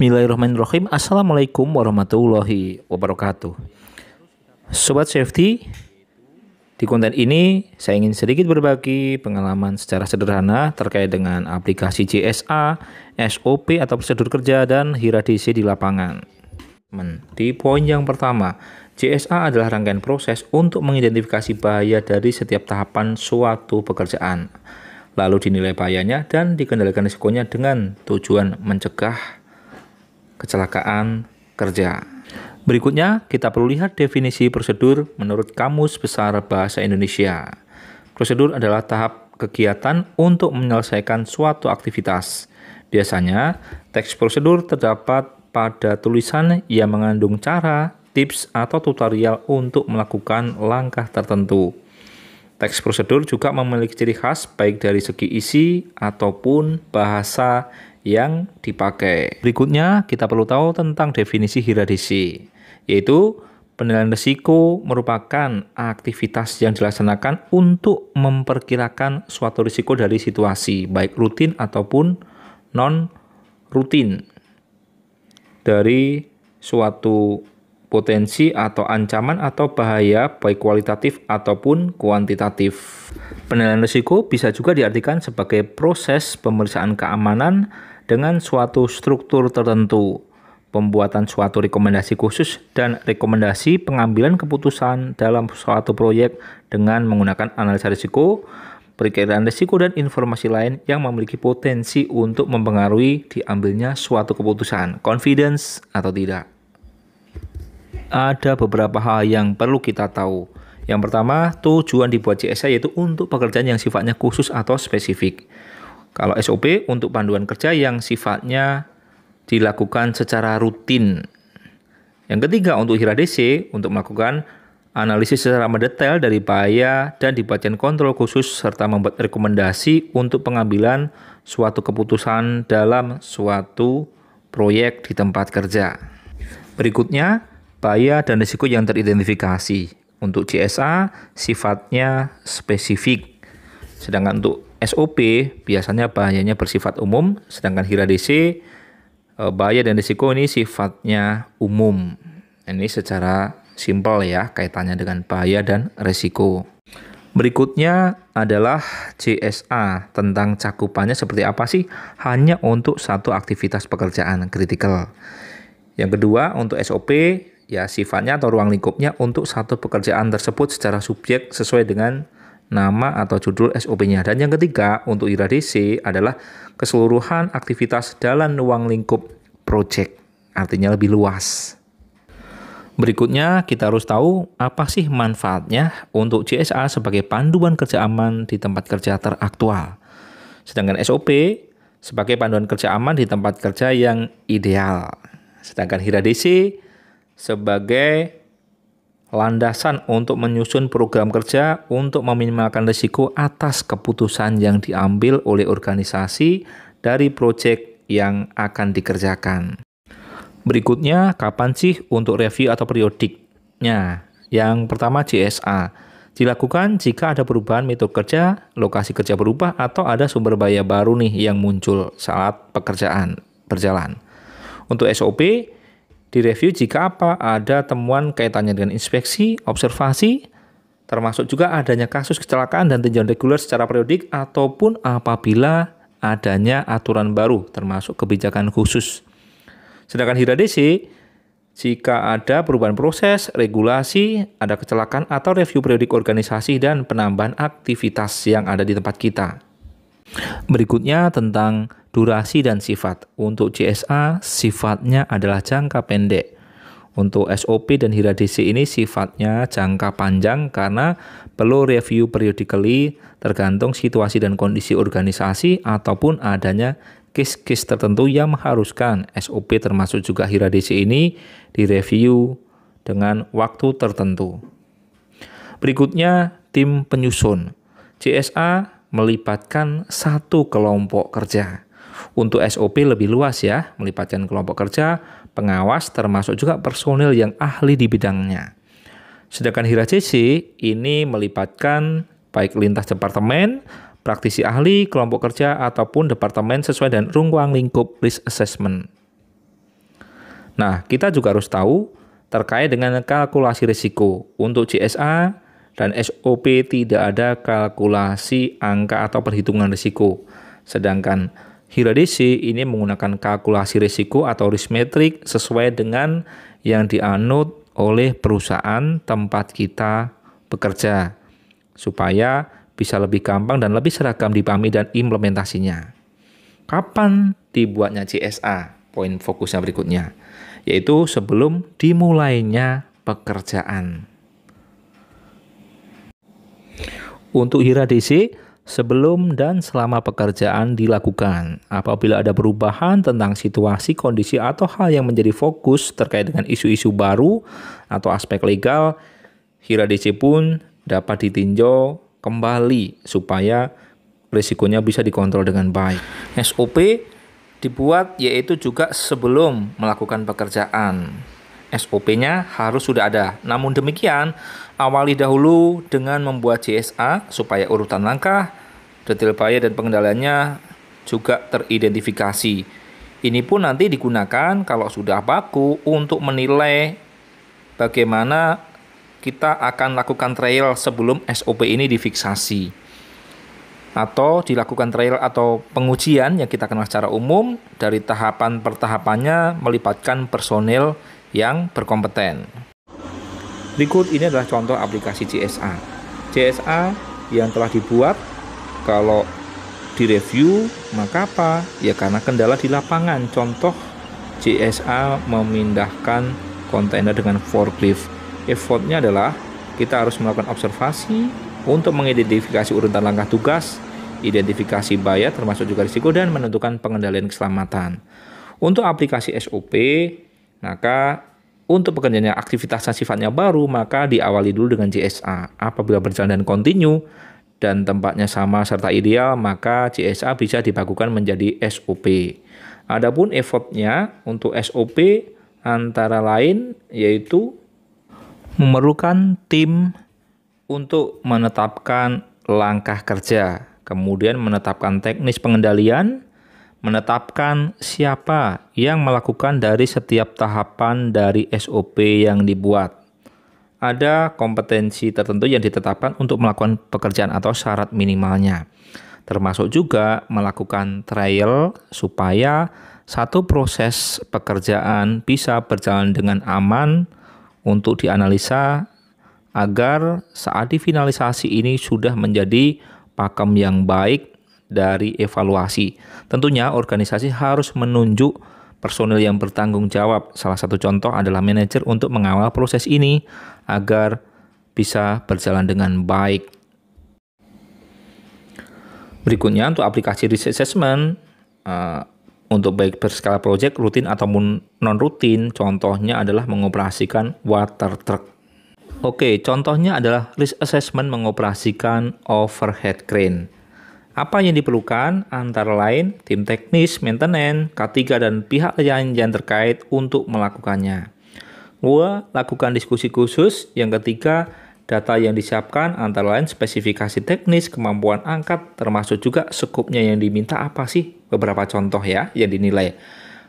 Bismillahirrahmanirrahim. Assalamualaikum warahmatullahi wabarakatuh. Sobat Safety, di konten ini saya ingin sedikit berbagi pengalaman secara sederhana terkait dengan aplikasi CSA, SOP atau prosedur kerja dan hiradisi di lapangan. Di poin yang pertama, CSA adalah rangkaian proses untuk mengidentifikasi bahaya dari setiap tahapan suatu pekerjaan lalu dinilai bahayanya dan dikendalikan risikonya dengan tujuan mencegah kecelakaan kerja. Berikutnya, kita perlu lihat definisi prosedur menurut Kamus Besar Bahasa Indonesia. Prosedur adalah tahap kegiatan untuk menyelesaikan suatu aktivitas. Biasanya, teks prosedur terdapat pada tulisan yang mengandung cara, tips, atau tutorial untuk melakukan langkah tertentu. Teks prosedur juga memiliki ciri khas baik dari segi isi ataupun bahasa yang dipakai. Berikutnya kita perlu tahu tentang definisi hiradisi, yaitu penilaian risiko merupakan aktivitas yang dilaksanakan untuk memperkirakan suatu risiko dari situasi, baik rutin ataupun non rutin dari suatu potensi atau ancaman atau bahaya baik kualitatif ataupun kuantitatif. Penilaian risiko bisa juga diartikan sebagai proses pemeriksaan keamanan dengan suatu struktur tertentu, pembuatan suatu rekomendasi khusus, dan rekomendasi pengambilan keputusan dalam suatu proyek dengan menggunakan analisa risiko, perkiraan risiko, dan informasi lain yang memiliki potensi untuk mempengaruhi diambilnya suatu keputusan, confidence atau tidak. Ada beberapa hal yang perlu kita tahu. Yang pertama, tujuan dibuat CSI yaitu untuk pekerjaan yang sifatnya khusus atau spesifik. Kalau SOP untuk panduan kerja yang sifatnya dilakukan secara rutin. Yang ketiga untuk Hiradc untuk melakukan analisis secara mendetail dari bahaya dan di bagian kontrol khusus serta membuat rekomendasi untuk pengambilan suatu keputusan dalam suatu proyek di tempat kerja. Berikutnya, bahaya dan risiko yang teridentifikasi. Untuk CSA sifatnya spesifik. Sedangkan untuk SOP biasanya bahayanya bersifat umum, sedangkan hiradisi e, bahaya dan risiko ini sifatnya umum. Ini secara simpel ya kaitannya dengan bahaya dan risiko. Berikutnya adalah CSA tentang cakupannya seperti apa sih hanya untuk satu aktivitas pekerjaan kritikal. Yang kedua untuk SOP ya sifatnya atau ruang lingkupnya untuk satu pekerjaan tersebut secara subjek sesuai dengan nama atau judul SOP-nya. Dan yang ketiga untuk iradc adalah keseluruhan aktivitas dalam ruang lingkup project, artinya lebih luas. Berikutnya kita harus tahu apa sih manfaatnya untuk CSA sebagai panduan kerja aman di tempat kerja teraktual. Sedangkan SOP sebagai panduan kerja aman di tempat kerja yang ideal. Sedangkan HIRADC sebagai landasan untuk menyusun program kerja untuk meminimalkan risiko atas keputusan yang diambil oleh organisasi dari proyek yang akan dikerjakan. Berikutnya, kapan sih untuk review atau periodiknya? Yang pertama JSA. Dilakukan jika ada perubahan metode kerja, lokasi kerja berubah, atau ada sumber daya baru nih yang muncul saat pekerjaan berjalan. Untuk SOP, direview jika apa ada temuan kaitannya dengan inspeksi, observasi, termasuk juga adanya kasus kecelakaan dan tinjauan reguler secara periodik ataupun apabila adanya aturan baru termasuk kebijakan khusus. Sedangkan Hiradesi jika ada perubahan proses, regulasi, ada kecelakaan atau review periodik organisasi dan penambahan aktivitas yang ada di tempat kita. Berikutnya tentang durasi dan sifat. Untuk CSA sifatnya adalah jangka pendek. Untuk SOP dan hiradisi ini sifatnya jangka panjang karena perlu review periodically tergantung situasi dan kondisi organisasi ataupun adanya case-case tertentu yang mengharuskan SOP termasuk juga hiradisi ini direview dengan waktu tertentu. Berikutnya tim penyusun. CSA melibatkan satu kelompok kerja. Untuk SOP lebih luas ya, melibatkan kelompok kerja, pengawas, termasuk juga personil yang ahli di bidangnya. Sedangkan HIRACC ini melibatkan baik lintas departemen, praktisi ahli, kelompok kerja, ataupun departemen sesuai dengan ruang lingkup risk assessment. Nah, kita juga harus tahu terkait dengan kalkulasi risiko. Untuk CSA dan SOP tidak ada kalkulasi angka atau perhitungan risiko. Sedangkan Hiradesi ini menggunakan kalkulasi risiko atau risk metric sesuai dengan yang dianut oleh perusahaan tempat kita bekerja supaya bisa lebih gampang dan lebih seragam dipahami dan implementasinya. Kapan dibuatnya CSA? Poin fokusnya berikutnya, yaitu sebelum dimulainya pekerjaan. Untuk Hiradesi, sebelum dan selama pekerjaan dilakukan. Apabila ada perubahan tentang situasi, kondisi, atau hal yang menjadi fokus terkait dengan isu-isu baru atau aspek legal, Hiradc pun dapat ditinjau kembali supaya risikonya bisa dikontrol dengan baik. SOP dibuat yaitu juga sebelum melakukan pekerjaan. SOP-nya harus sudah ada. Namun demikian, awali dahulu dengan membuat CSA supaya urutan langkah, Detail bahaya dan pengendaliannya juga teridentifikasi. Ini pun nanti digunakan kalau sudah baku untuk menilai bagaimana kita akan lakukan trail sebelum SOP ini difiksasi atau dilakukan trail atau pengujian yang kita kenal secara umum dari tahapan pertahapannya melibatkan personil yang berkompeten. Berikut ini adalah contoh aplikasi CSA. CSA yang telah dibuat kalau direview, maka apa? Ya karena kendala di lapangan. Contoh CSA memindahkan kontainer dengan forklift. Effortnya adalah kita harus melakukan observasi untuk mengidentifikasi urutan langkah tugas, identifikasi bahaya termasuk juga risiko dan menentukan pengendalian keselamatan. Untuk aplikasi SOP, maka untuk pekerjaan yang aktivitasnya sifatnya baru, maka diawali dulu dengan CSA. Apabila berjalan dan continue, dan tempatnya sama serta ideal, maka CSA bisa dibakukan menjadi SOP. Adapun effortnya untuk SOP antara lain yaitu memerlukan tim untuk menetapkan langkah kerja, kemudian menetapkan teknis pengendalian, menetapkan siapa yang melakukan dari setiap tahapan dari SOP yang dibuat ada kompetensi tertentu yang ditetapkan untuk melakukan pekerjaan atau syarat minimalnya. Termasuk juga melakukan trial supaya satu proses pekerjaan bisa berjalan dengan aman untuk dianalisa agar saat difinalisasi ini sudah menjadi pakem yang baik dari evaluasi. Tentunya organisasi harus menunjuk personil yang bertanggung jawab. Salah satu contoh adalah manajer untuk mengawal proses ini agar bisa berjalan dengan baik. Berikutnya untuk aplikasi risk assessment uh, untuk baik berskala project rutin ataupun non rutin, contohnya adalah mengoperasikan water truck. Oke, contohnya adalah risk assessment mengoperasikan overhead crane. Apa yang diperlukan? Antara lain, tim teknis, maintenance, K3, dan pihak lain yang terkait untuk melakukannya. Dua, lakukan diskusi khusus. Yang ketiga, data yang disiapkan antara lain spesifikasi teknis, kemampuan angkat, termasuk juga skupnya yang diminta apa sih? Beberapa contoh ya yang dinilai.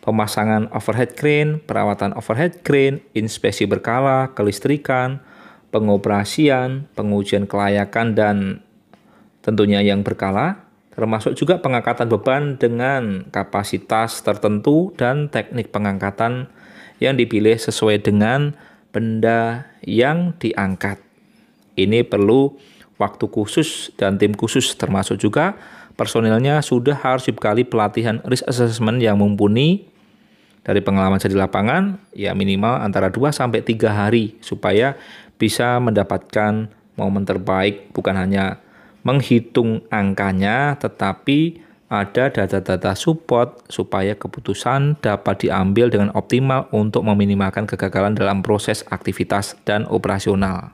Pemasangan overhead crane, perawatan overhead crane, inspeksi berkala, kelistrikan, pengoperasian, pengujian kelayakan, dan tentunya yang berkala, termasuk juga pengangkatan beban dengan kapasitas tertentu dan teknik pengangkatan yang dipilih sesuai dengan benda yang diangkat. Ini perlu waktu khusus dan tim khusus termasuk juga personilnya sudah harus dibekali pelatihan risk assessment yang mumpuni dari pengalaman saya di lapangan ya minimal antara 2 sampai 3 hari supaya bisa mendapatkan momen terbaik bukan hanya menghitung angkanya, tetapi ada data-data support supaya keputusan dapat diambil dengan optimal untuk meminimalkan kegagalan dalam proses aktivitas dan operasional.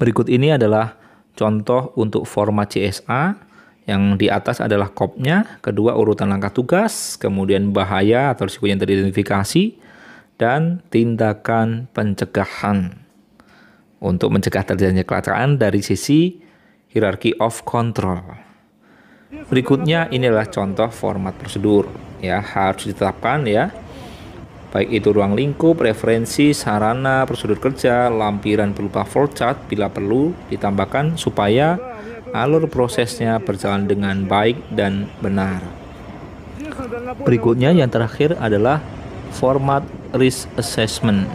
Berikut ini adalah contoh untuk format CSA. Yang di atas adalah kopnya, kedua urutan langkah tugas, kemudian bahaya atau risiko yang teridentifikasi, dan tindakan pencegahan. Untuk mencegah terjadinya kecelakaan dari sisi hierarchy of control. Berikutnya inilah contoh format prosedur ya harus ditetapkan ya baik itu ruang lingkup, referensi, sarana, prosedur kerja, lampiran berupa flowchart bila perlu ditambahkan supaya alur prosesnya berjalan dengan baik dan benar. Berikutnya yang terakhir adalah format risk assessment.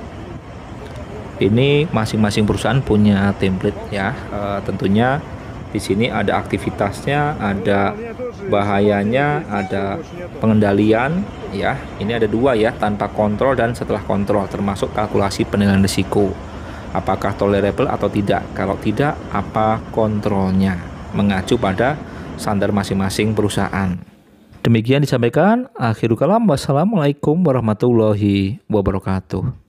Ini masing-masing perusahaan punya template ya, e, tentunya di sini ada aktivitasnya, ada bahayanya, ada pengendalian, ya. Ini ada dua ya, tanpa kontrol dan setelah kontrol, termasuk kalkulasi penilaian risiko. Apakah tolerable atau tidak? Kalau tidak, apa kontrolnya? Mengacu pada standar masing-masing perusahaan. Demikian disampaikan. Akhirul kalam. Wassalamualaikum warahmatullahi wabarakatuh.